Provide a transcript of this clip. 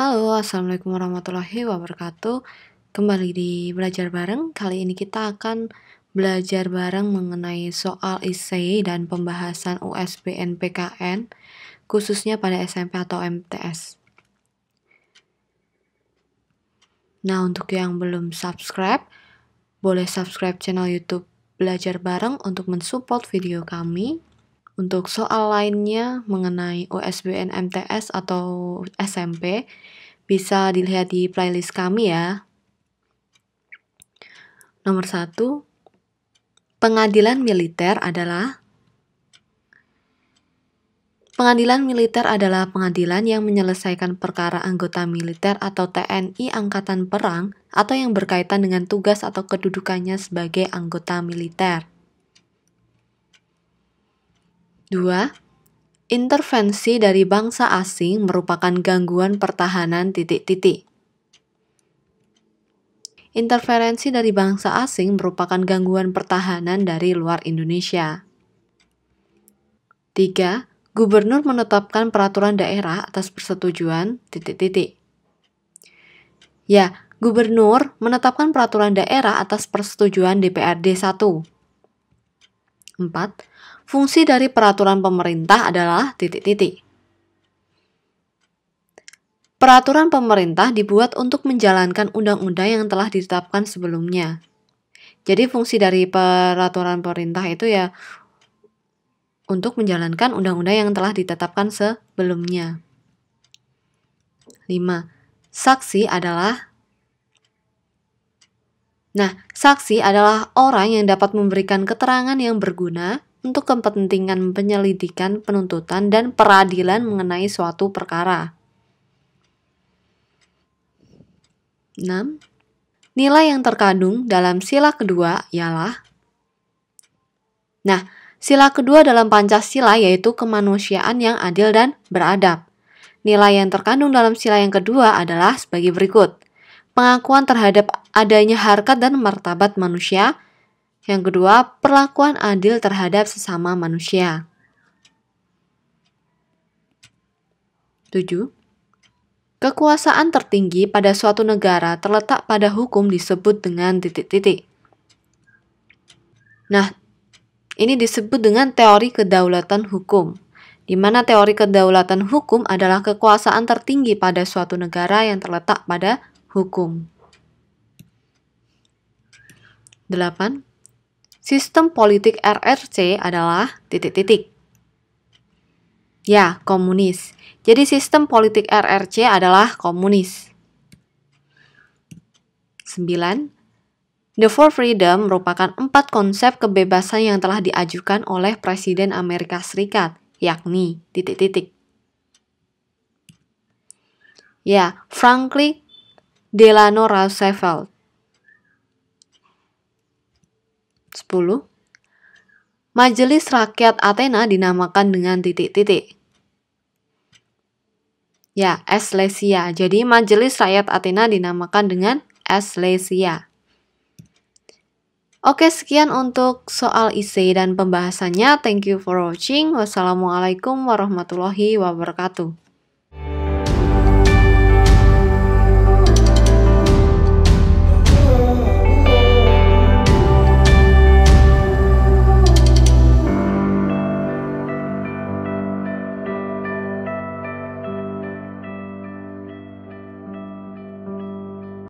Halo, Assalamualaikum warahmatullahi wabarakatuh Kembali di Belajar Bareng Kali ini kita akan belajar bareng mengenai soal isi dan pembahasan USBN PKN Khususnya pada SMP atau MTS Nah, untuk yang belum subscribe Boleh subscribe channel Youtube Belajar Bareng untuk mensupport video kami untuk soal lainnya mengenai USBN MTS atau SMP, bisa dilihat di playlist kami ya. Nomor satu, pengadilan militer adalah Pengadilan militer adalah pengadilan yang menyelesaikan perkara anggota militer atau TNI Angkatan Perang atau yang berkaitan dengan tugas atau kedudukannya sebagai anggota militer. 2. Intervensi dari bangsa asing merupakan gangguan pertahanan titik-titik. Interferensi dari bangsa asing merupakan gangguan pertahanan dari luar Indonesia. 3. Gubernur menetapkan peraturan daerah atas persetujuan titik-titik. Ya, gubernur menetapkan peraturan daerah atas persetujuan DPRD 1 4. Fungsi dari peraturan pemerintah adalah titik-titik. Peraturan pemerintah dibuat untuk menjalankan undang-undang yang telah ditetapkan sebelumnya. Jadi fungsi dari peraturan pemerintah itu ya untuk menjalankan undang-undang yang telah ditetapkan sebelumnya. 5. Saksi adalah Nah, saksi adalah orang yang dapat memberikan keterangan yang berguna untuk kepentingan penyelidikan, penuntutan, dan peradilan mengenai suatu perkara. 6. Nilai yang terkandung dalam sila kedua ialah Nah, sila kedua dalam Pancasila yaitu kemanusiaan yang adil dan beradab. Nilai yang terkandung dalam sila yang kedua adalah sebagai berikut. Pengakuan terhadap adanya harkat dan martabat manusia. Yang kedua, perlakuan adil terhadap sesama manusia. 7. Kekuasaan tertinggi pada suatu negara terletak pada hukum disebut dengan titik-titik. Nah, ini disebut dengan teori kedaulatan hukum, di mana teori kedaulatan hukum adalah kekuasaan tertinggi pada suatu negara yang terletak pada hukum. 8. Sistem politik RRC adalah titik-titik. Ya, komunis. Jadi sistem politik RRC adalah komunis. 9. The Four Freedom merupakan empat konsep kebebasan yang telah diajukan oleh Presiden Amerika Serikat, yakni titik-titik. Ya, Franklin Delano Roosevelt 10, Majelis Rakyat Athena dinamakan dengan titik-titik. Ya, Eslesia. Jadi Majelis Rakyat Athena dinamakan dengan Eslesia. Oke, sekian untuk soal isi dan pembahasannya. Thank you for watching. Wassalamualaikum warahmatullahi wabarakatuh.